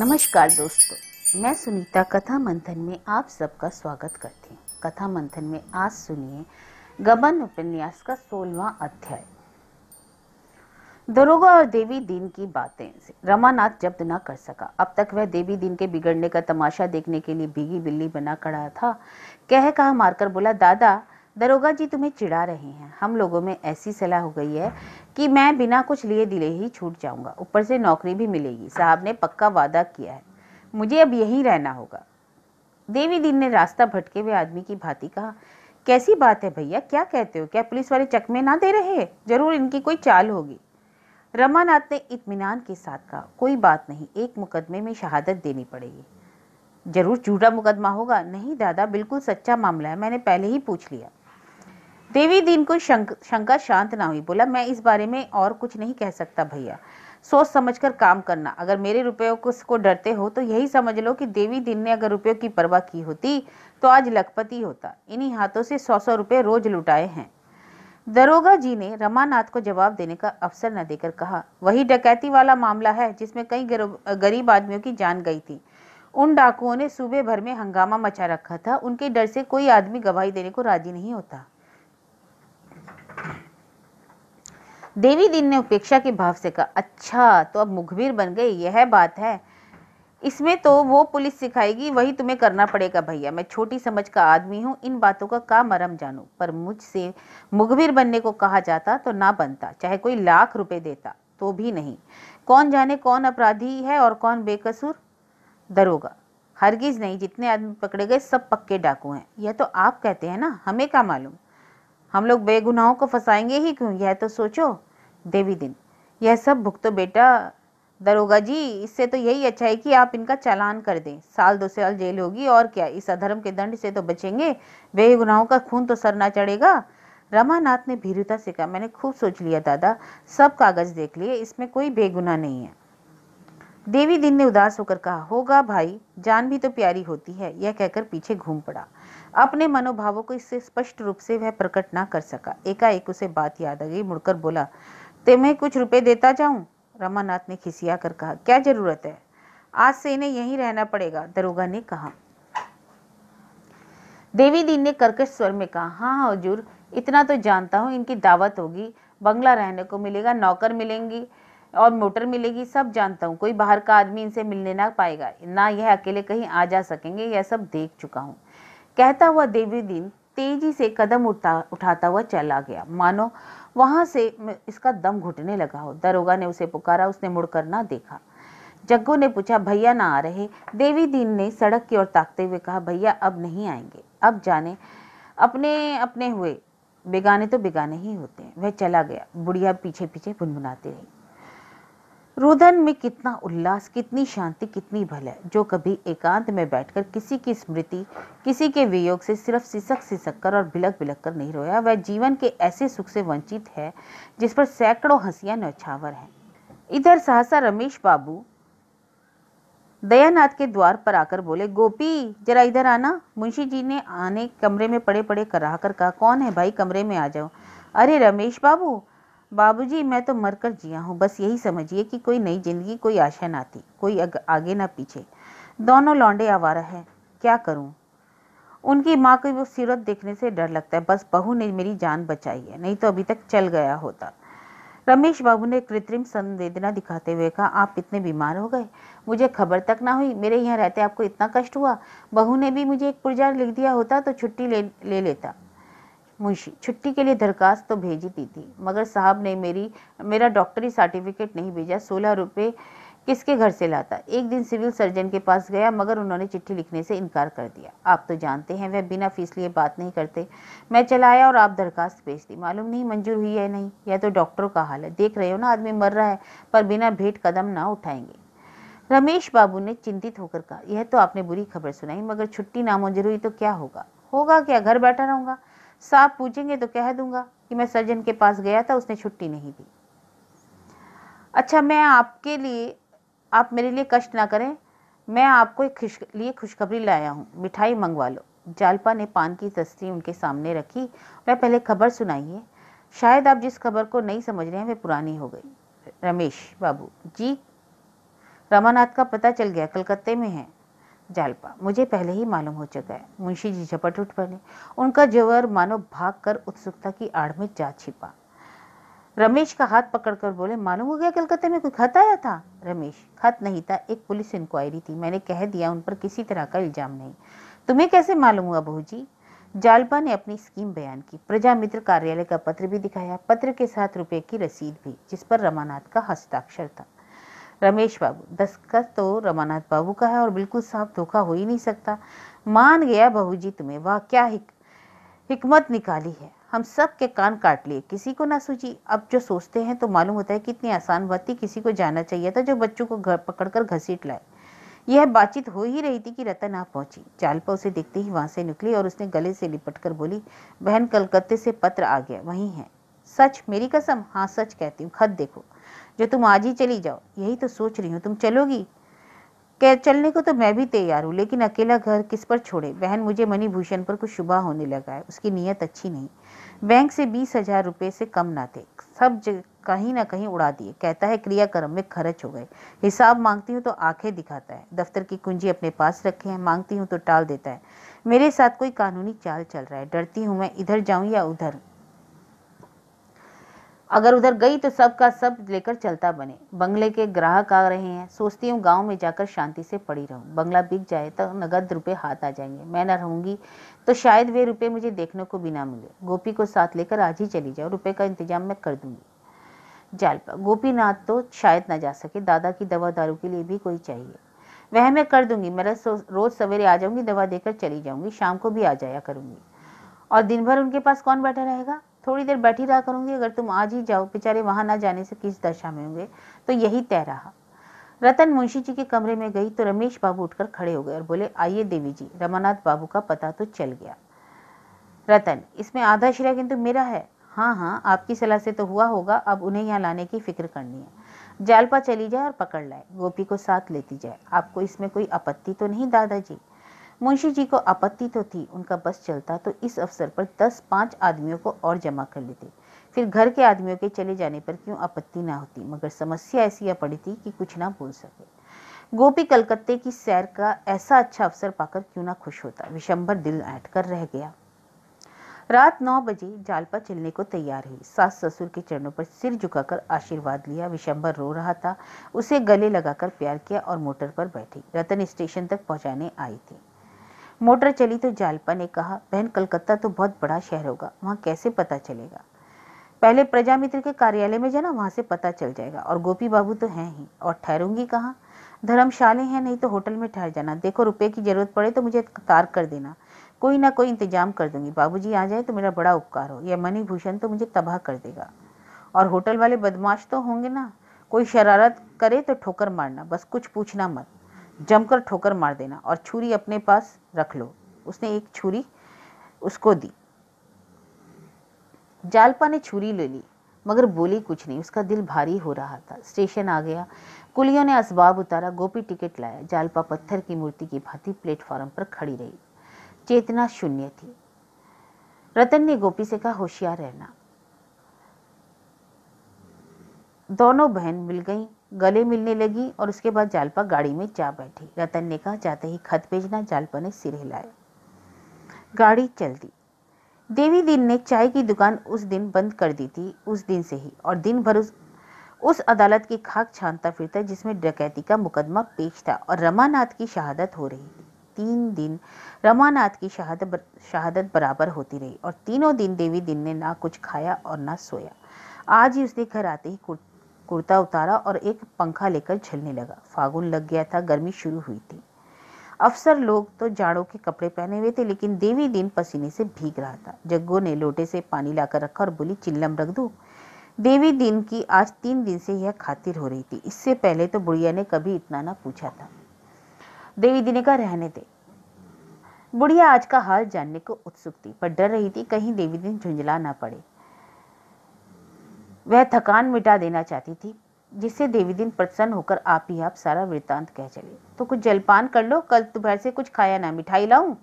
नमस्कार दोस्तों मैं सुनीता कथा मंथन में आप सबका स्वागत करती हूँ कथा मंथन में आज सुनिए गबन उपन्यास का सोलवा अध्याय दरोगा और देवी दिन की बातें रमानाथ जब्त ना कर सका अब तक वह देवी दिन के बिगड़ने का तमाशा देखने के लिए भीगी बिल्ली बना खड़ा था कह कहा मारकर बोला दादा दरोगा जी तुम्हें चिढ़ा रहे हैं हम लोगों में ऐसी सलाह हो गई है कि मैं बिना कुछ लिए दिले ही छूट जाऊंगा ऊपर से नौकरी भी मिलेगी साहब ने पक्का वादा किया है मुझे अब यहीं रहना होगा देवी दीन ने रास्ता भटके हुए आदमी की भांति कहा कैसी बात है भैया क्या कहते हो क्या पुलिस वाले चकमे ना दे रहे जरूर इनकी कोई चाल होगी रमानाथ ने इतमान के साथ कहा कोई बात नहीं एक मुकदमे में शहादत देनी पड़ेगी जरूर झूठा मुकदमा होगा नहीं दादा बिल्कुल सच्चा मामला है मैंने पहले ही पूछ लिया देवी दीन को शंक, शंका शांत ना हुई बोला मैं इस बारे में और कुछ नहीं कह सकता भैया सोच समझकर काम करना अगर मेरे रुपयों को, डरते हो तो यही समझ लो कि देवी दिन ने अगर रुपयों की परवाह की होती तो आज लखपति होता इन्हीं हाथों से सौ सौ रुपये रोज लुटाए हैं दरोगा जी ने रमानाथ को जवाब देने का अवसर न देकर कहा वही डकैती वाला मामला है जिसमें कई गरीब आदमियों की जान गई थी उन डाकुओं ने सूबे भर में हंगामा मचा रखा था उनके डर से कोई आदमी गवाही देने को राजी नहीं होता देवी दीन ने उपेक्षा के भाव से कहा अच्छा तो अब मुखबिर बन गई यह बात है इसमें तो वो पुलिस सिखाएगी वही तुम्हें करना पड़ेगा भैया मैं छोटी समझ का आदमी हूँ इन बातों का का मरम जानू पर मुझसे मुखबिर बनने को कहा जाता तो ना बनता चाहे कोई लाख रुपए देता तो भी नहीं कौन जाने कौन अपराधी है और कौन बेकसूर दरोगा हरगिज नहीं जितने आदमी पकड़े गए सब पक्के डाकू हैं यह तो आप कहते हैं ना हमें क्या मालूम हम लोग बेगुनाहों को फंसाएंगे ही क्यों यह तो सोचो देवी दिन यह सब भुगतो बेटा दरोगा जी इससे तो यही अच्छा है कि आप इनका चालान कर दें साल दो साल जेल होगी और क्या इस अधर्म के दंड से तो बचेंगे बेगुनाहों का खून तो सर ना चढ़ेगा रमानाथ ने भीरुता से कहा मैंने खूब सोच लिया दादा सब कागज देख लिए इसमें कोई बेगुनाह नहीं है देवी दिन ने उदास होकर कहा होगा भाई जान भी तो प्यारी होती है यह कहकर पीछे घूम पड़ा अपने मनोभावों को इससे स्पष्ट रूप से वह प्रकट ना कर सका एकाएक उसे बात याद आ गई मुड़कर बोला मैं कुछ रुपए देता जाऊं रमानाथ ने खिसिया कर कहा क्या जरूरत है आज से इन्हें यहीं रहना पड़ेगा दरोगा ने कहा देवी दीन ने कर्कश स्वर में कहा हाँ हाँ हजूर इतना तो जानता हूँ इनकी दावत होगी बंगला रहने को मिलेगा नौकर मिलेंगी और मोटर मिलेगी सब जानता हूँ कोई बाहर का आदमी इनसे मिलने ना पाएगा ना यह अकेले कहीं आ जा सकेंगे यह सब देख चुका हूँ कहता हुआ देवी दिन तेजी से कदम उठा उठाता हुआ चला गया मानो वहां से इसका दम घुटने लगा हो दरोगा ने उसे पुकारा उसने मुड़कर ना देखा जग्गो ने पूछा भैया ना आ रहे देवी दीन ने सड़क की ओर ताकते हुए कहा भैया अब नहीं आएंगे अब जाने अपने अपने हुए बेगाने तो बेगाने ही होते हैं वह चला गया बुढ़िया पीछे पीछे भुनभुनाती रही रुदन में कितना उल्लास कितनी शांति कितनी है जो कभी एकांत में बैठकर किसी की स्मृति किसी के वियोग से सिर्फ सिसक सिसक कर और बिलक बिलक कर नहीं रोया वह जीवन के ऐसे सुख से वंचित है जिस पर सैकड़ों हंसियां नौछावर हैं इधर सहसा रमेश बाबू दयानाथ के द्वार पर आकर बोले गोपी जरा इधर आना मुंशी जी ने आने कमरे में पड़े पड़े कराह कर कहा कौन है भाई कमरे में आ जाओ अरे रमेश बाबू बाबूजी मैं तो मरकर जिया हूँ बस यही समझिए कि कोई नई जिंदगी कोई आशा ना थी कोई आगे ना पीछे दोनों लौंडे आवारा हैं क्या करूँ उनकी माँ को वो सीरत देखने से डर लगता है बस बहू ने मेरी जान बचाई है नहीं तो अभी तक चल गया होता रमेश बाबू ने कृत्रिम संवेदना दिखाते हुए कहा आप इतने बीमार हो गए मुझे खबर तक ना हुई मेरे यहाँ रहते आपको इतना कष्ट हुआ बहू ने भी मुझे एक पुर्जा लिख दिया होता तो छुट्टी ले ले लेता मुंशी छुट्टी के लिए दरखास्त तो भेज ही दी थी मगर साहब ने मेरी मेरा डॉक्टरी सर्टिफिकेट नहीं भेजा सोलह रुपये किसके घर से लाता एक दिन सिविल सर्जन के पास गया मगर उन्होंने चिट्ठी लिखने से इनकार कर दिया आप तो जानते हैं वह बिना फीस लिए बात नहीं करते मैं चलाया और आप दरखास्त भेज दी मालूम नहीं मंजूर हुई है नहीं यह तो डॉक्टरों का हाल है देख रहे हो ना आदमी मर रहा है पर बिना भेंट कदम ना उठाएंगे रमेश बाबू ने चिंतित होकर कहा यह तो आपने बुरी खबर सुनाई मगर छुट्टी नामंजूर हुई तो क्या होगा होगा क्या घर बैठा रहूँगा साहब पूछेंगे तो कह दूंगा कि मैं सर्जन के पास गया था उसने छुट्टी नहीं दी अच्छा मैं आपके लिए आप मेरे लिए कष्ट ना करें मैं आपको एक खुश लिए खुशखबरी लाया हूँ मिठाई मंगवा लो जालपा ने पान की तस्ती उनके सामने रखी वह पहले खबर सुनाइए शायद आप जिस खबर को नहीं समझ रहे हैं वह पुरानी हो गई रमेश बाबू जी रमानाथ का पता चल गया कलकत्ते में है जालपा मुझे पहले ही मालूम हो चुका है मुंशी जी झपट उठ पड़े उनका जवर मानो भाग कर उत्सुकता की आड़ में जा छिपा रमेश का हाथ पकड़कर बोले मालूम हो गया कलकत्ते में कोई खत आया था रमेश खत नहीं था एक पुलिस इंक्वायरी थी मैंने कह दिया उन पर किसी तरह का इल्जाम नहीं तुम्हें कैसे मालूम हुआ बहू जी जालपा ने अपनी स्कीम बयान की प्रजा मित्र कार्यालय का पत्र भी दिखाया पत्र के साथ रुपए की रसीद भी जिस पर रमानाथ का हस्ताक्षर था रमेश बाबू दस्तखत तो रमानाथ बाबू का है और बिल्कुल साफ धोखा हो ही नहीं सकता मान गया बहू जी तुम्हें वाह क्या हिक, हिकमत निकाली है हम सब के कान काट लिए किसी को ना सूझी अब जो सोचते हैं तो मालूम होता है कितनी आसान बात थी किसी को जाना चाहिए था जो बच्चों को घर पकड़कर घसीट लाए यह बातचीत हो ही रही थी कि रतन आ पहुंची चालपा उसे देखते ही वहां से निकली और उसने गले से लिपट कर बोली बहन कलकत्ते से पत्र आ गया वहीं है सच मेरी कसम हाँ सच कहती हूँ खत देखो जो तुम आज ही चली जाओ यही तो सोच रही हूँ तुम चलोगी कह चलने को तो मैं भी तैयार हूँ लेकिन अकेला घर किस पर छोड़े बहन मुझे मणिभूषण पर कुछ शुभा होने लगा है उसकी नीयत अच्छी नहीं बैंक से बीस हजार रुपये से कम ना थे सब कहीं ना कहीं उड़ा दिए कहता है क्रियाक्रम में खर्च हो गए हिसाब मांगती हूँ तो आंखें दिखाता है दफ्तर की कुंजी अपने पास रखे हैं मांगती हूँ तो टाल देता है मेरे साथ कोई कानूनी चाल चल रहा है डरती हूँ मैं इधर जाऊँ या उधर अगर उधर गई तो सब का सब लेकर चलता बने बंगले के ग्राहक आ रहे हैं सोचती हूँ गांव में जाकर शांति से पड़ी रहूँ बंगला बिक जाए तो नगद रुपए हाथ आ जाएंगे मैं ना रहूँगी तो शायद वे रुपए मुझे देखने को भी ना मिले गोपी को साथ लेकर आज ही चली जाओ रुपए का इंतजाम मैं कर दूंगी जालपा गोपीनाथ तो शायद ना जा सके दादा की दवा दारू के लिए भी कोई चाहिए वह मैं कर दूंगी मैं रोज सवेरे आ जाऊंगी दवा देकर चली जाऊंगी शाम को भी आ जाया करूंगी और दिन भर उनके पास कौन बैठा रहेगा थोड़ी देर बैठी रहा करूंगी अगर तुम आज ही जाओ बेचारे वहां ना जाने से किस दशा में होंगे तो यही तय रहा रतन मुंशी जी के कमरे में गई तो रमेश बाबू उठकर खड़े हो गए और बोले आइए देवी जी रमानाथ बाबू का पता तो चल गया रतन इसमें आधा श्रेय किंतु मेरा है हाँ हाँ आपकी सलाह से तो हुआ होगा अब उन्हें यहाँ लाने की फिक्र करनी है जालपा चली जाए और पकड़ लाए गोपी को साथ लेती जाए आपको इसमें कोई आपत्ति तो नहीं दादाजी मुंशी जी को आपत्ति तो थी उनका बस चलता तो इस अवसर पर दस पांच आदमियों को और जमा कर लेते फिर घर के आदमियों के चले जाने पर क्यों आपत्ति ना होती मगर समस्या ऐसी आ पड़ी थी कि कुछ ना बोल सके गोपी कलकत्ते की सैर का ऐसा अच्छा अवसर पाकर क्यों ना खुश होता विशंभर दिल ऐट कर रह गया रात नौ बजे जालपा चलने को तैयार हुई सास ससुर के चरणों पर सिर झुकाकर आशीर्वाद लिया विशंबर रो रहा था उसे गले लगाकर प्यार किया और मोटर पर बैठी रतन स्टेशन तक पहुंचाने आई थी मोटर चली तो जालपा ने कहा बहन कलकत्ता तो बहुत बड़ा शहर होगा वहाँ कैसे पता चलेगा पहले प्रजामित्र के कार्यालय में जाना वहाँ से पता चल जाएगा और गोपी बाबू तो हैं ही और ठहरूंगी कहाँ धर्मशाले हैं नहीं तो होटल में ठहर जाना देखो रुपए की जरूरत पड़े तो मुझे तार कर देना कोई ना कोई इंतजाम कर दूंगी बाबू आ जाए तो मेरा बड़ा उपकार हो यह मनी भूषण तो मुझे तबाह कर देगा और होटल वाले बदमाश तो होंगे ना कोई शरारत करे तो ठोकर मारना बस कुछ पूछना मत जमकर ठोकर मार देना और छुरी अपने पास रख लो उसने एक छुरी उसको दी जालपा ने छुरी ले ली मगर बोली कुछ नहीं उसका दिल भारी हो रहा था स्टेशन आ गया कुलियों ने असबाब उतारा गोपी टिकट लाया जालपा पत्थर की मूर्ति की भांति प्लेटफॉर्म पर खड़ी रही चेतना शून्य थी रतन ने गोपी से कहा होशियार रहना दोनों बहन मिल गईं गले मिलने लगी और उसके बाद जालपा गाड़ी में जा बैठी रतन ने कहा जाते ही खत भेजना जालपा ने सिर हिलाया गाड़ी चल दी देवी दिन ने चाय की दुकान उस दिन बंद कर दी थी उस दिन से ही और दिन भर उस उस अदालत की खाक छानता फिरता जिसमें डकैती का मुकदमा पेश था और रमानाथ की शहादत हो रही थी तीन दिन रमानाथ की शहादत बर, शहादत बराबर होती रही और तीनों दिन देवी दिन ने ना कुछ खाया और ना सोया आज ही उसने घर आते ही कुर्ती कुर्ता उतारा और एक पंखा लेकर झलने लगा फागुन लग गया था गर्मी शुरू हुई थी अफसर लोग तो जाड़ों के कपड़े पहने हुए थे लेकिन देवी दिन पसीने से भीग रहा था जग्गो ने लोटे से पानी लाकर रखा और बोली चिल्लम रख दू देवी दिन की आज तीन दिन से यह खातिर हो रही थी इससे पहले तो बुढ़िया ने कभी इतना ना पूछा था देवी दिन का रहने दे बुढ़िया आज का हाल जानने को उत्सुक थी पर डर रही थी कहीं देवी दिन झुंझला ना पड़े वह थकान मिटा देना चाहती थी जिससे देवी दिन प्रसन्न होकर आप ही आप सारा वृतांत कह चले तो कुछ जलपान कर लो कल दोपहर से कुछ खाया ना मिठाई लाऊं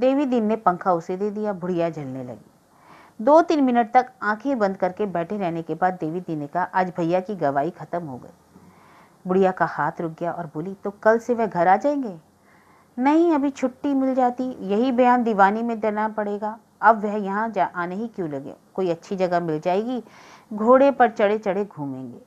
देवी दिन ने पंखा उसे दे दिया बुढ़िया जलने लगी दो तीन मिनट तक आंखें बंद करके बैठे रहने के बाद देवी दिन ने कहा आज भैया की गवाही खत्म हो गई बुढ़िया का हाथ रुक गया और बोली तो कल से वह घर आ जाएंगे नहीं अभी छुट्टी मिल जाती यही बयान दीवानी में देना पड़ेगा अब वह यहाँ आने ही क्यों लगे कोई अच्छी जगह मिल जाएगी घोड़े पर चढ़े चढ़े घूमेंगे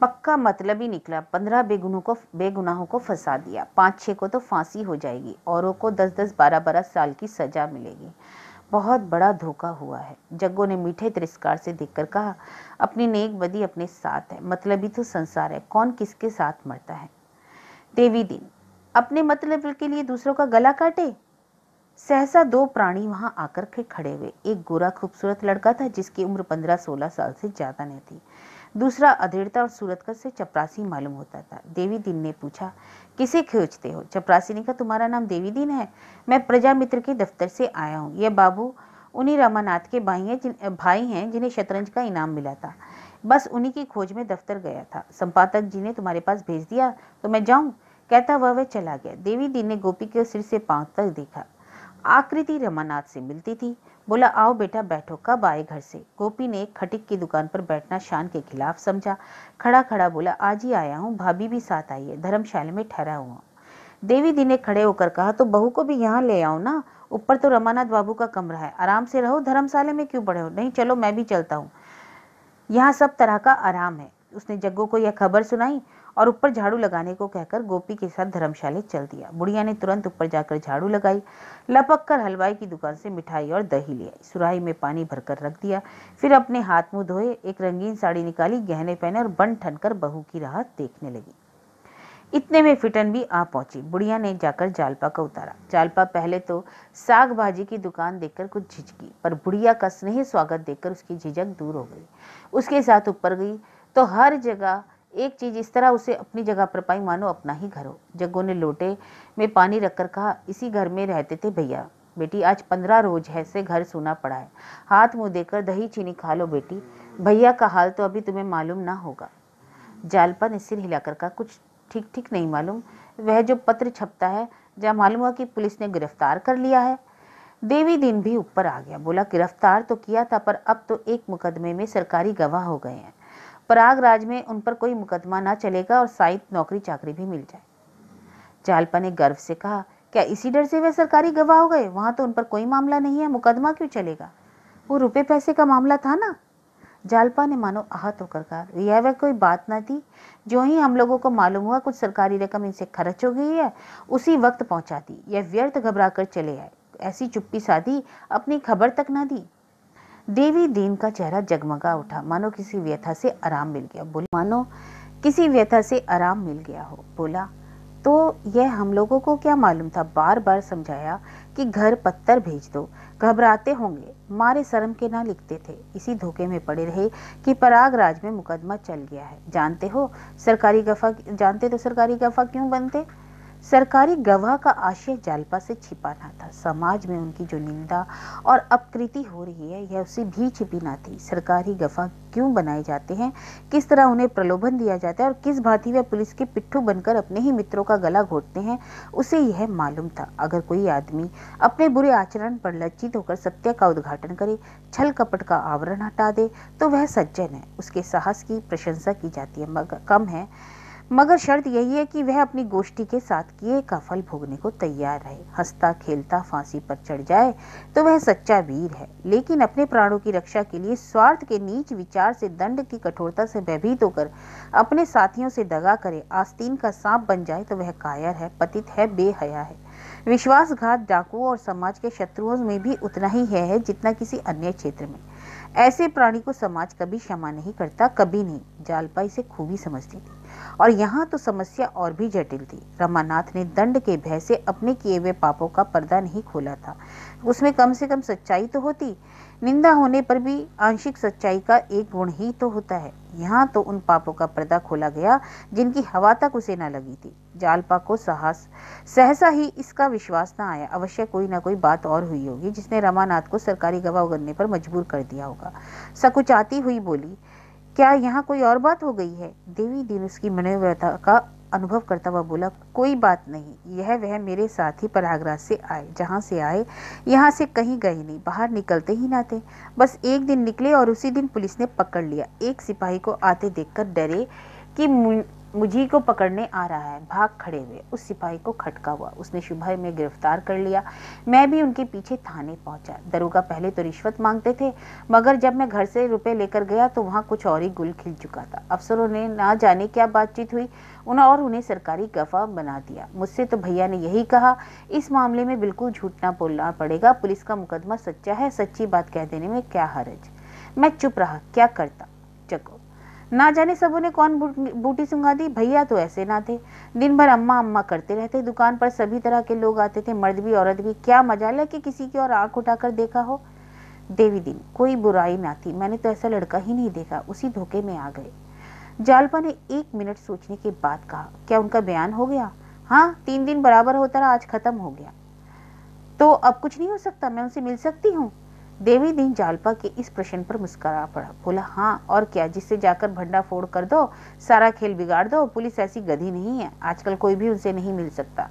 पक्का मतलब ही निकला पंद्रह बेगुनों को बेगुनाहों को फंसा दिया पाँच छः को तो फांसी हो जाएगी औरों को दस दस बारह बारह साल की सजा मिलेगी बहुत बड़ा धोखा हुआ है जग्गो ने मीठे तिरस्कार से देखकर कहा अपनी नेक बदी अपने साथ है मतलब ही तो संसार है कौन किसके साथ मरता है देवी दिन अपने मतलब के लिए दूसरों का गला काटे सहसा दो प्राणी वहां आकर के खड़े हुए एक गोरा खूबसूरत लड़का था जिसकी उम्र पंद्रह सोलह साल से ज़्यादा नहीं थी दूसरा अधेड़ता और सूरतगढ़ से चपरासी मालूम होता था देवी दीन ने पूछा किसे खोजते हो चपरासी ने कहा तुम्हारा नाम देवी दीन है मैं प्रजा मित्र के दफ्तर से आया हूँ यह बाबू उन्हीं रामानाथ के भाई हैं जिन भाई हैं जिन्हें शतरंज का इनाम मिला था बस उन्हीं की खोज में दफ्तर गया था संपादक जी ने तुम्हारे पास भेज दिया तो मैं जाऊँ कहता वह वह चला गया देवी दीन ने गोपी के सिर से पांव तक देखा आकृति रमानाथ से मिलती थी बोला आओ बेटा बैठो कब आए घर से गोपी ने खटिक की दुकान पर बैठना शान के खिलाफ समझा खड़ा खड़ा बोला आज ही आया हूँ भाभी भी साथ आई है धर्मशाला में ठहरा हुआ देवी दी ने खड़े होकर कहा तो बहू को भी यहाँ ले आओ ना ऊपर तो रमानाथ बाबू का कमरा है आराम से रहो धर्मशाले में क्यों पड़े हो नहीं चलो मैं भी चलता हूँ यहाँ सब तरह का आराम है उसने जग्गो को यह खबर सुनाई और ऊपर झाड़ू लगाने को कहकर गोपी के साथ धर्मशाले चल दिया बुढ़िया ने तुरंत ऊपर जाकर झाड़ू लगाई लपक कर हलवाई की दुकान से मिठाई और दही ले आई सुराही में पानी भरकर रख दिया फिर अपने हाथ मुंह धोए एक रंगीन साड़ी निकाली गहने पहने और बन ठन कर बहू की राहत देखने लगी इतने में फिटन भी आ पहुंची बुढ़िया ने जाकर जालपा का उतारा जालपा पहले तो साग भाजी की दुकान देखकर कुछ झिझकी पर बुढ़िया का स्नेह स्वागत देखकर उसकी झिझक दूर हो गई उसके साथ ऊपर गई तो हर जगह एक चीज इस तरह उसे अपनी जगह पर पाई मानो अपना ही घर हो जग्गो ने लोटे में पानी रखकर कहा इसी घर में रहते थे भैया बेटी आज पंद्रह रोज है से घर सूना पड़ा है हाथ मुंह देकर दही चीनी खा लो बेटी भैया का हाल तो अभी तुम्हें मालूम ना होगा जालपा ने सिर हिलाकर कहा कुछ ठीक ठीक नहीं मालूम वह जो पत्र छपता है जहाँ मालूम हुआ कि पुलिस ने गिरफ्तार कर लिया है देवी दिन भी ऊपर आ गया बोला गिरफ्तार तो किया था पर अब तो एक मुकदमे में सरकारी गवाह हो गए हैं प्रयागराज में उन पर कोई मुकदमा ना चलेगा और शायद नौकरी चाकरी भी मिल जाए चालपा ने गर्व से कहा क्या इसी डर से वे सरकारी गवाह हो गए वहाँ तो उन पर कोई मामला नहीं है मुकदमा क्यों चलेगा वो रुपये पैसे का मामला था ना जालपा ने मानो आहत होकर कहा यह वह कोई बात ना थी जो ही हम लोगों को मालूम हुआ कुछ सरकारी रकम इनसे खर्च हो गई है उसी वक्त पहुंचा दी यह व्यर्थ घबरा कर चले आए ऐसी चुप्पी साधी अपनी खबर तक ना दी देवी दीन का चेहरा जगमगा उठा मानो किसी व्यथा से आराम मिल गया बोला मानो किसी व्यथा से आराम मिल गया हो बोला तो यह हम लोगों को क्या मालूम था बार बार समझाया कि घर पत्थर भेज दो घबराते होंगे मारे शर्म के ना लिखते थे इसी धोखे में पड़े रहे कि परागराज में मुकदमा चल गया है जानते हो सरकारी गफा जानते तो सरकारी गफा क्यों बनते सरकारी गवाह का आशय जालपा से छिपा ना था समाज में उनकी जो निंदा और अपकृति हो रही है यह उसे भी छिपी ना थी सरकारी गवाह क्यों बनाए जाते हैं किस तरह उन्हें प्रलोभन दिया जाता है और किस भांति वह पुलिस के पिट्ठू बनकर अपने ही मित्रों का गला घोटते हैं उसे यह मालूम था अगर कोई आदमी अपने बुरे आचरण पर लज्जित होकर सत्य का उद्घाटन करे छल कपट का आवरण हटा दे तो वह सज्जन है उसके साहस की प्रशंसा की जाती है मगर कम है मगर शर्त यही है कि वह अपनी गोष्ठी के साथ किए का फल भोगने को तैयार रहे हंसता खेलता फांसी पर चढ़ जाए तो वह सच्चा वीर है लेकिन अपने प्राणों की रक्षा के लिए स्वार्थ के नीच विचार से दंड की कठोरता से भयभीत होकर अपने साथियों से दगा करे आस्तीन का सांप बन जाए तो वह कायर है पतित है बेहया है विश्वासघात डाकुओं और समाज के शत्रुओं में भी उतना ही है, है जितना किसी अन्य क्षेत्र में ऐसे प्राणी को समाज कभी क्षमा नहीं करता कभी नहीं जालपाई से खूबी समझती थी और यहाँ तो समस्या और भी जटिल थी रमानाथ ने दंड के भय से अपने किए हुए पापों का पर्दा नहीं खोला था उसमें कम से कम सच्चाई तो होती निंदा होने पर भी आंशिक सच्चाई का एक गुण ही तो होता है यहाँ तो उन पापों का पर्दा खोला गया जिनकी हवा तक उसे न लगी थी जालपा को साहस सहसा ही इसका विश्वास न आया अवश्य कोई ना कोई बात और हुई होगी जिसने रमानाथ को सरकारी गवाह उगनने पर मजबूर कर दिया होगा सकुचाती हुई बोली क्या यहाँ कोई और बात हो गई है देवी दिन उसकी मनोव्यता का अनुभव करता हुआ बोला कोई बात नहीं यह वह मेरे साथ ही प्रयागराज से आए जहाँ से आए यहाँ से कहीं गए नहीं बाहर निकलते ही ना थे बस एक दिन निकले और उसी दिन पुलिस ने पकड़ लिया एक सिपाही को आते देखकर डरे कि मुझी को पकड़ने आ रहा है भाग खड़े हुए उस सिपाही को खटका हुआ उसने शुभय में गिरफ्तार कर लिया मैं भी उनके पीछे थाने पहुंचा दरोगा पहले तो रिश्वत मांगते थे मगर जब मैं घर से रुपए लेकर गया तो वहां कुछ और ही गुल खिल चुका था अफसरों ने ना जाने क्या बातचीत हुई उन और उन्हें सरकारी गफा बना दिया मुझसे तो भैया ने यही कहा इस मामले में बिल्कुल झूठ ना बोलना पड़ेगा पुलिस का मुकदमा सच्चा है सच्ची बात कह देने में क्या हरज मैं चुप रहा क्या करता चको ना जाने सबों ने कौन बूटी सुंगा दी भैया तो ऐसे ना थे दिन भर अम्मा अम्मा करते रहते दुकान पर सभी तरह के लोग आते थे मर्द भी औरत भी क्या मजा है कि किसी की ओर आंख उठाकर देखा हो देवी दिन कोई बुराई ना थी मैंने तो ऐसा लड़का ही नहीं देखा उसी धोखे में आ गए जालपा ने एक मिनट सोचने के बाद कहा क्या उनका बयान हो गया हाँ तीन दिन बराबर होता रहा आज खत्म हो गया तो अब कुछ नहीं हो सकता मैं उनसे मिल सकती हूँ देवी दीन जालपा के इस प्रश्न पर मुस्कुरा पड़ा बोला हाँ और क्या जिससे जाकर भंडा फोड़ कर दो सारा खेल बिगाड़ दो पुलिस ऐसी गधी नहीं है आजकल कोई भी उनसे नहीं मिल सकता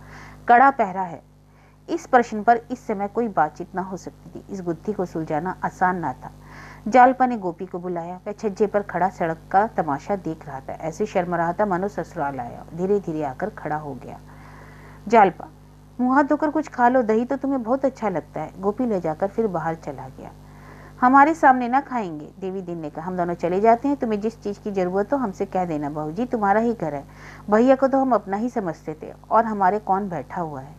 कड़ा पहरा है इस प्रश्न पर इस समय कोई बातचीत ना हो सकती थी इस गुत्थी को सुलझाना आसान ना था जालपा ने गोपी को बुलाया वह छज्जे पर खड़ा सड़क का तमाशा देख रहा था ऐसे शर्म रहा था मानो ससुराल आया धीरे धीरे आकर खड़ा हो गया जालपा मुंह हाथ धोकर कुछ खा लो दही तो तुम्हें बहुत अच्छा लगता है गोपी ले जाकर फिर बाहर चला गया हमारे सामने ना खाएंगे देवी दिन ने कहा हम दोनों चले जाते हैं तुम्हें जिस चीज़ की ज़रूरत हो हमसे कह देना बहू जी तुम्हारा ही घर है भैया को तो हम अपना ही समझते थे और हमारे कौन बैठा हुआ है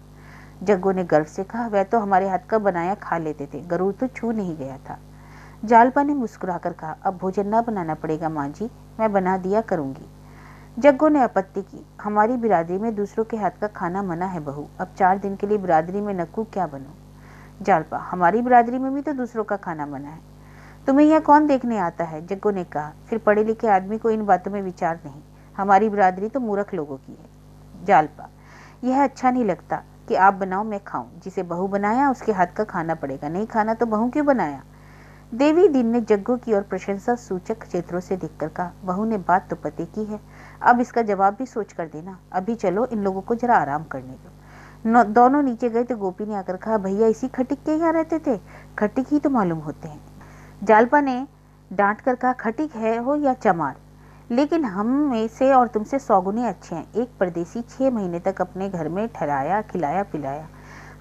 जग्गो ने गर्व से कहा वह तो हमारे हाथ का बनाया खा लेते थे गरुड़ तो छू नहीं गया था जालपा ने मुस्कुराकर कहा अब भोजन न बनाना पड़ेगा माँ जी मैं बना दिया करूंगी जग्गो ने आपत्ति की हमारी बिरादरी में दूसरों के हाथ का खाना मना है बहू अब चार दिन के लिए बिरादरी में नक्कू क्या बनो जालपा हमारी बिरादरी में भी तो दूसरों का खाना मना है तुम्हें यह कौन देखने आता है जग्गो ने कहा फिर पढ़े लिखे आदमी को इन बातों में विचार नहीं हमारी बिरादरी तो मूर्ख लोगों की है जालपा यह अच्छा नहीं लगता कि आप बनाओ मैं खाऊं जिसे बहू बनाया उसके हाथ का खाना पड़ेगा नहीं खाना तो बहू क्यों बनाया देवी दिन ने जग्गो की और प्रशंसा सूचक क्षेत्रों से देखकर कहा बहू ने बात तो पते की है अब इसका जवाब भी सोच कर देना अभी चलो इन लोगों को जरा आराम करने दो दोनों नीचे गए तो गोपी ने आकर कहा भैया इसी खटिक के यहाँ रहते थे खटिक ही तो मालूम होते हैं जालपा ने डांट कर कहा खटिक है हो या चमार लेकिन हम में से और तुमसे सौगुने अच्छे हैं एक परदेसी छः महीने तक अपने घर में ठहराया खिलाया पिलाया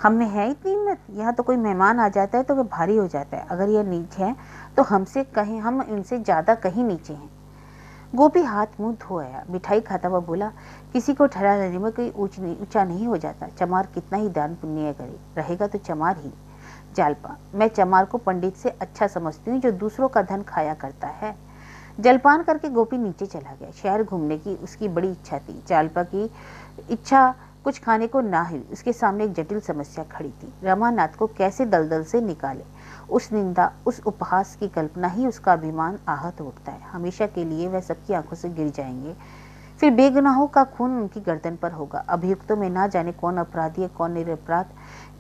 हम में है इतनी हिम्मत यहाँ तो कोई मेहमान आ जाता है तो वह भारी हो जाता है अगर यह नीचे है तो हमसे कहीं हम इनसे ज़्यादा कहीं नीचे हैं गोपी हाथ मुंह धो आया मिठाई खाता हुआ बोला किसी को ठहरा देने में कोई ऊंच नहीं ऊंचा नहीं हो जाता चमार कितना ही दान पुण्य करे रहेगा तो चमार ही जालपा मैं चमार को पंडित से अच्छा समझती हूँ जो दूसरों का धन खाया करता है जलपान करके गोपी नीचे चला गया शहर घूमने की उसकी बड़ी इच्छा थी जालपा की इच्छा कुछ खाने को ना हुई उसके सामने एक जटिल समस्या खड़ी थी रमानाथ को कैसे दलदल से निकाले उस निंदा उस उपहास की कल्पना ही उसका अभिमान आहत उठता है हमेशा के लिए वह सबकी आंखों से गिर जाएंगे फिर बेगुनाहों का खून उनकी गर्दन पर होगा अभियुक्तों में ना जाने कौन अपराधी है कौन निरपराध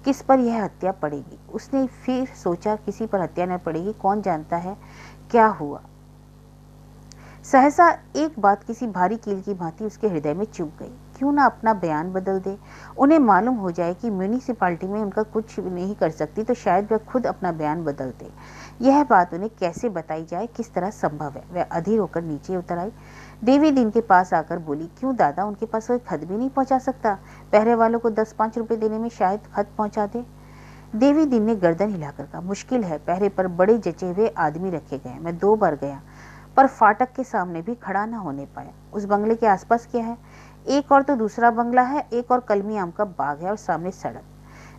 किस पर यह हत्या पड़ेगी उसने फिर सोचा किसी पर हत्या न पड़ेगी कौन जानता है क्या हुआ सहसा एक बात किसी भारी कील की भांति उसके हृदय में चुभ गई क्यों ना अपना बयान बदल दे उन्हें मालूम हो जाए कि म्यूनिसपाल्टी में उनका कुछ नहीं कर सकती तो शायद वह खुद अपना बयान बदल दे यह बात उन्हें कैसे बताई जाए किस तरह संभव है वह अधीर होकर नीचे उतर आई देवी दिन के पास आकर बोली क्यों दादा उनके पास कोई खत भी नहीं पहुंचा सकता पहरे वालों को दस पाँच रुपये देने में शायद खत पहुंचा दे देवी दिन ने गर्दन हिलाकर कहा मुश्किल है पहरे पर बड़े जचे हुए आदमी रखे गए मैं दो बार गया पर फाटक के सामने भी खड़ा ना होने पाया उस बंगले के आसपास क्या है एक और तो दूसरा बंगला है एक और कलमी आम का बाग है और सामने सड़क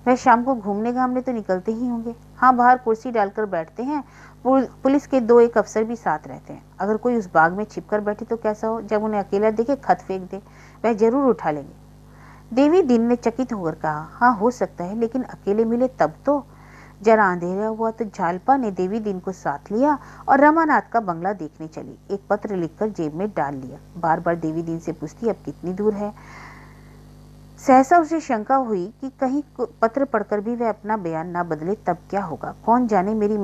वह शाम को घूमने घामने तो निकलते ही होंगे हाँ बाहर कुर्सी डालकर बैठते हैं पुलिस के दो एक अफसर भी साथ रहते हैं अगर कोई उस बाग में छिपकर बैठे तो कैसा हो जब उन्हें अकेला देखे खत फेंक दे वह जरूर उठा लेंगे देवी दिन ने चकित होकर कहा हाँ हो सकता है लेकिन अकेले मिले तब तो जरा अंधेरा हुआ तो झालपा ने देवी दिन को साथ लिया और रमानाथ का बंगला देखने चली एक पत्र लिखकर जेब में डाल लिया बार बार देवी दिन से पूछती अब कितनी दूर है सहसा उसे शंका हुई कि कहीं पत्र पढ़कर भी वह अपना बयान ना बदले तब क्या होगा कौन जाने मेरी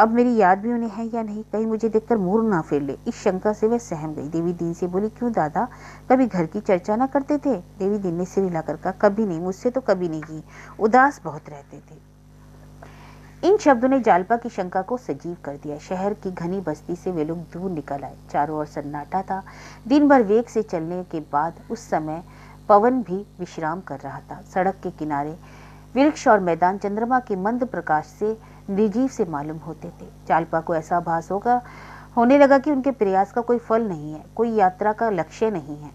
अब मेरी याद भी उन्हें है या नहीं कहीं मुझे देखकर मूर ना फेर ले इस शंका से वह सहम गई देवी दीन से बोली क्यों दादा कभी घर की चर्चा ना करते थे देवी दीन ने सिर हिलाकर कहा कभी नहीं मुझसे तो कभी नहीं की उदास बहुत रहते थे इन शब्दों ने जालपा की शंका को सजीव कर दिया शहर की घनी बस्ती से वे लोग दूर निकल आए चारों ओर सन्नाटा था दिन भर वेग से चलने के बाद उस समय पवन भी विश्राम कर रहा था सड़क के किनारे वृक्ष और मैदान चंद्रमा के मंद प्रकाश से निर्जीव से मालूम होते थे चालपा को ऐसा भास होगा होने लगा कि उनके प्रयास का कोई फल नहीं है कोई यात्रा का लक्ष्य नहीं है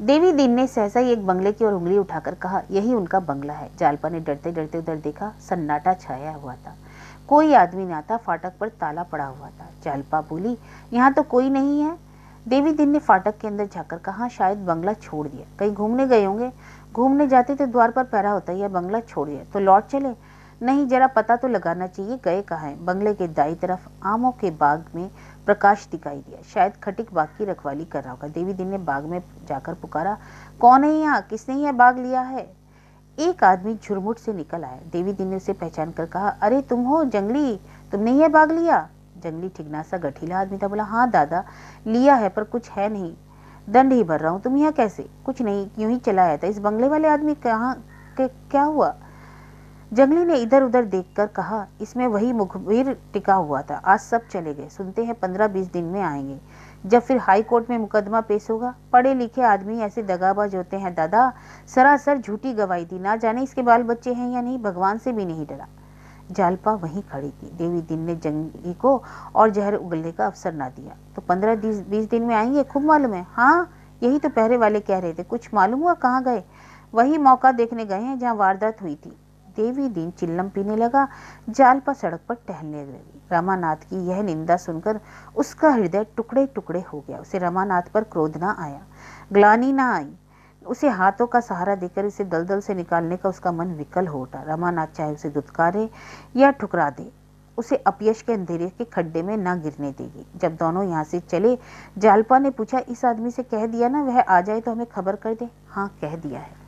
देवी दीन ने सहसा ही एक बंगले की ओर उंगली उठाकर कहा यही उनका बंगला है जालपा ने डरते डरते उधर देखा सन्नाटा छाया हुआ था कोई आदमी ना था फाटक पर ताला पड़ा हुआ था जालपा बोली यहाँ तो कोई नहीं है देवी दिन ने फाटक के अंदर जाकर कहा शायद बंगला छोड़ दिया कहीं घूमने गए होंगे घूमने जाते तो द्वार पर पैरा होता है यह बंगला छोड़ दिया तो लौट चले नहीं जरा पता तो लगाना चाहिए गए कहाँ हैं बंगले के दाई तरफ आमों के बाग में प्रकाश दिखाई दिया शायद खटिक बाग की रखवाली कर रहा होगा देवी दिन ने बाग में जाकर पुकारा कौन है यहाँ किसने यह बाग लिया है एक आदमी झुरमुट से निकल आया देवी दिन ने उसे पहचान कर कहा अरे तुम हो जंगली तुमने यह बाग लिया जंगली ठिकना सा गठीला आदमी था बोला हाँ दादा लिया है पर कुछ है नहीं दंड ही भर रहा हूँ तुम यहाँ कैसे कुछ नहीं क्यों ही चला आया था इस बंगले वाले आदमी कहाँ क्या हुआ जंगली ने इधर उधर देखकर कहा इसमें वही मुखबिर टिका हुआ था आज सब चले गए सुनते हैं पंद्रह बीस दिन में आएंगे जब फिर हाई कोर्ट में मुकदमा पेश होगा पढ़े लिखे आदमी ऐसे दगाबाज होते हैं दादा सरासर झूठी गवाही थी ना जाने इसके बाल बच्चे हैं या नहीं भगवान से भी नहीं डरा जालपा वहीं खड़ी थी देवी दिन ने जंगली को और जहर उगलने का अवसर ना दिया तो पंद्रह बीस दिन में आएंगे खूब मालूम है हाँ यही तो पहरे वाले कह रहे थे कुछ मालूम हुआ कहाँ गए वही मौका देखने गए हैं जहाँ वारदात हुई थी देवी दिन चिल्लम पीने लगा जाल पर सड़क पर टहलने लगी रामानाथ की यह निंदा सुनकर उसका हृदय टुकड़े टुकड़े हो गया उसे रामानाथ पर क्रोध ना आया ग्लानी ना आई उसे हाथों का सहारा देकर उसे दलदल से निकालने का उसका मन विकल हो उठा रामानाथ चाहे उसे दुत्कारे या ठुकरा दे उसे अपयश के अंधेरे के खड्डे में ना गिरने देगी जब दोनों यहाँ से चले जालपा ने पूछा इस आदमी से कह दिया ना वह आ जाए तो हमें खबर कर दे हाँ कह दिया है